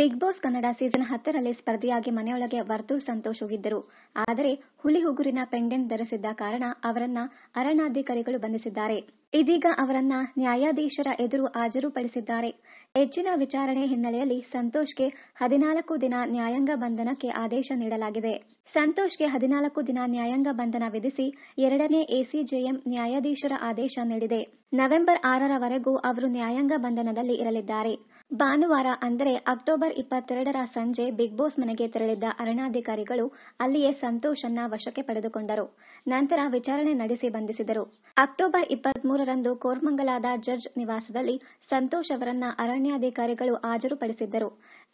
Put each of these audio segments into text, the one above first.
big Boss Kannada season ಹತ್ತರಲ್ಲಿ ಸ್ಪರ್ಧಿಯಾಗಿ ಮನೆಯೊಳಗೆ ವರ್ತೂರ್ ಸಂತೋಷ್ ಹೋಗಿದ್ದರು ಆದರೆ ಹುಲಿ ಉಗುರಿನ ಪೆಂಡೆಂಟ್ ಧರಿಸಿದ್ದ ಕಾರಣ ಅವರನ್ನ ಅರಣ್ಯಾಧಿಕಾರಿಗಳು ಬಂಧಿಸಿದ್ದಾರೆ ಇದೀಗ ಅವರನ್ನ ನ್ಯಾಯಾಧೀಶರ ಎದುರು ಹಾಜರುಪಡಿಸಿದ್ದಾರೆ ಹೆಚ್ಚಿನ ವಿಚಾರಣೆ ಹಿನ್ನೆಲೆಯಲ್ಲಿ ಸಂತೋಷ್ಗೆ ಹದಿನಾಲ್ಕು ದಿನ ನ್ಯಾಯಾಂಗ ಬಂಧನಕ್ಕೆ ಆದೇಶ ನೀಡಲಾಗಿದೆ ಸಂತೋಷ್ಗೆ ಹದಿನಾಲ್ಕು ದಿನ ನ್ಯಾಯಾಂಗ ಬಂಧನ ವಿಧಿಸಿ ಎರಡನೇ ಎಸಿಜೆಎಂ ನ್ಯಾಯಾಧೀಶರ ಆದೇಶ ನೀಡಿದೆ ನವೆಂಬರ್ ಆರರವರೆಗೂ ಅವರು ನ್ಯಾಯಾಂಗ ಬಂಧನದಲ್ಲಿ ಇರಲಿದ್ದಾರೆ ಭಾನುವಾರ ಅಂದರೆ ಅಕ್ಟೋಬರ್ ಇಪ್ಪತ್ತೆರಡರ ಸಂಜೆ ಬಿಗ್ ಬಾಸ್ ಮನೆಗೆ ತೆರಳಿದ್ದ ಅರಣ್ಯಾಧಿಕಾರಿಗಳು ಅಲ್ಲಿಯೇ ಅನ್ನ ವಶಕ್ಕೆ ಪಡೆದುಕೊಂಡರು ನಂತರ ವಿಚಾರಣೆ ನಡೆಸಿ ಬಂಧಿಸಿದರು ಅಕ್ಟೋಬರ್ ಇಪ್ಪತ್ಮೂರರಂದು ಕೋರ್ಮಂಗಲಾದ ಜಡ್ಜ್ ನಿವಾಸದಲ್ಲಿ ಸಂತೋಷ್ ಅವರನ್ನ ಅರಣ್ಯಾಧಿಕಾರಿಗಳು ಹಾಜರುಪಡಿಸಿದ್ದರು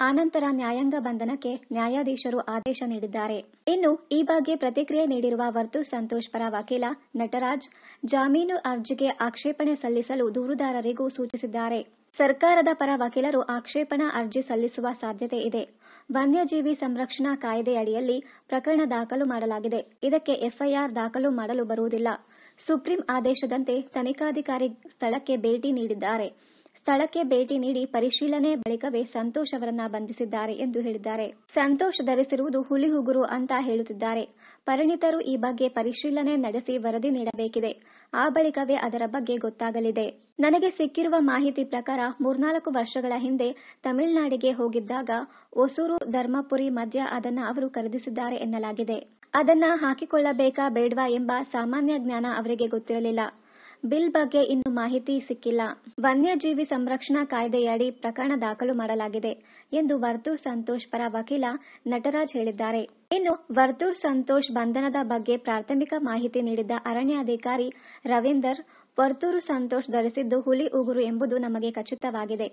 ಆನಂತರ ನ್ಯಾಯಾಂಗ ಬಂಧನಕ್ಕೆ ನ್ಯಾಯಾಧೀಶರು ಆದೇಶ ನೀಡಿದ್ದಾರೆ ಇನ್ನು ಈ ಬಗ್ಗೆ ಪ್ರತಿಕ್ರಿಯೆ ನೀಡಿರುವ ವರ್ತು ಸಂತೋಷ್ ಪರ ವಕೀಲ ನಟರಾಜ್ ಜಾಮೀನು ಅರ್ಜಿಗೆ ಆಕ್ಷೇಪಣೆ ಸಲ್ಲಿಸಲು ದೂರುದಾರರಿಗೂ ಸೂಚಿಸಿದ್ದಾರೆ ಸರ್ಕಾರದ ಪರ ವಕೀಲರು ಆಕ್ಷೇಪಣಾ ಅರ್ಜಿ ಸಲ್ಲಿಸುವ ಸಾಧ್ಯತೆ ಇದೆ ವನ್ಯಜೀವಿ ಸಂರಕ್ಷಣಾ ಕಾಯ್ದೆಯಡಿಯಲ್ಲಿ ಪ್ರಕರಣ ದಾಖಲು ಮಾಡಲಾಗಿದೆ ಇದಕ್ಕೆ ಎಫ್ಐಆರ್ ದಾಖಲು ಮಾಡಲು ಬರುವುದಿಲ್ಲ ಸುಪ್ರೀಂ ಆದೇಶದಂತೆ ತನಿಖಾಧಿಕಾರಿ ಸ್ಥಳಕ್ಕೆ ಭೇಟಿ ನೀಡಿದ್ದಾರೆ ಸ್ಥಳಕ್ಕೆ ಭೇಟಿ ನೀಡಿ ಪರಿಶೀಲನೆ ಬಳಿಕವೇ ಸಂತೋಷ್ ಅವರನ್ನ ಬಂಧಿಸಿದ್ದಾರೆ ಎಂದು ಹೇಳಿದ್ದಾರೆ ಸಂತೋಷ್ ಧರಿಸಿರುವುದು ಹುಲಿಹುಗುರು ಅಂತ ಹೇಳುತ್ತಿದ್ದಾರೆ ಪರಿಣಿತರು ಈ ಬಗ್ಗೆ ಪರಿಶೀಲನೆ ನಡೆಸಿ ವರದಿ ನೀಡಬೇಕಿದೆ ಆ ಬಳಿಕವೇ ಅದರ ಬಗ್ಗೆ ಗೊತ್ತಾಗಲಿದೆ ನನಗೆ ಸಿಕ್ಕಿರುವ ಮಾಹಿತಿ ಪ್ರಕಾರ ಮೂರ್ನಾಲ್ಕು ವರ್ಷಗಳ ಹಿಂದೆ ತಮಿಳುನಾಡಿಗೆ ಹೋಗಿದ್ದಾಗ ಒಸೂರು ಧರ್ಮಪುರಿ ಮಧ್ಯ ಅದನ್ನ ಅವರು ಖರೀದಿಸಿದ್ದಾರೆ ಎನ್ನಲಾಗಿದೆ ಅದನ್ನ ಹಾಕಿಕೊಳ್ಳಬೇಕಾ ಬೇಡ್ವಾ ಎಂಬ ಸಾಮಾನ್ಯ ಜ್ಞಾನ ಅವರಿಗೆ ಗೊತ್ತಿರಲಿಲ್ಲ ಬಿಲ್ ಬಗ್ಗೆ ಇನ್ನು ಮಾಹಿತಿ ಸಿಕ್ಕಿಲ್ಲ ವನ್ಯಜೀವಿ ಸಂರಕ್ಷಣಾ ಕಾಯ್ದೆಯಡಿ ಪ್ರಕರಣ ದಾಖಲು ಮಾಡಲಾಗಿದೆ ಎಂದು ವರ್ತೂರ್ ಸಂತೋಷ್ ಪರ ವಕೀಲ ನಟರಾಜ್ ಹೇಳಿದ್ದಾರೆ ಇನ್ನು ವರ್ತೂರ್ ಸಂತೋಷ್ ಬಂಧನದ ಬಗ್ಗೆ ಪ್ರಾಥಮಿಕ ಮಾಹಿತಿ ನೀಡಿದ್ದ ಅರಣ್ಯಾಧಿಕಾರಿ ರವೀಂದರ್ ವರ್ತೂರು ಸಂತೋಷ್ ಧರಿಸಿದ್ದು ಹುಲಿ ಉಗುರು ಎಂಬುದು ನಮಗೆ ಖಚಿತವಾಗಿದೆ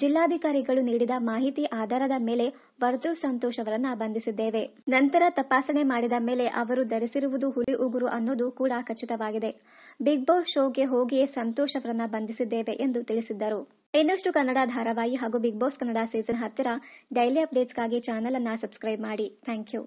ಜಿಲ್ಲಾಧಿಕಾರಿಗಳು ನೀಡಿದ ಮಾಹಿತಿ ಆಧಾರದ ಮೇಲೆ ವರ್ತೂರು ಸಂತೋಷ್ ಅವರನ್ನ ಬಂಧಿಸಿದ್ದೇವೆ ನಂತರ ತಪಾಸಣೆ ಮಾಡಿದ ಮೇಲೆ ಅವರು ಧರಿಸಿರುವುದು ಹುಲಿ ಉಗುರು ಅನ್ನೋದು ಕೂಡ ಖಚಿತವಾಗಿದೆ ಬಿಗ್ ಬಾಸ್ ಶೋಗೆ ಹೋಗಿಯೇ ಸಂತೋಷ್ ಅವರನ್ನ ಬಂಧಿಸಿದ್ದೇವೆ ಎಂದು ತಿಳಿಸಿದ್ದರು ಇನ್ನಷ್ಟು ಕನ್ನಡ ಧಾರಾವಾಹಿ ಹಾಗೂ ಬಿಗ್ ಬಾಸ್ ಕನ್ನಡ ಸೀಸನ್ ಹತ್ತಿರ ಡೈಲಿ ಅಪ್ಡೇಟ್ಸ್ಗಾಗಿ ಚಾನಲ್ ಅನ್ನ ಸಬ್ಸ್ಕ್ರೈಬ್ ಮಾಡಿ ಥ್ಯಾಂಕ್ ಯು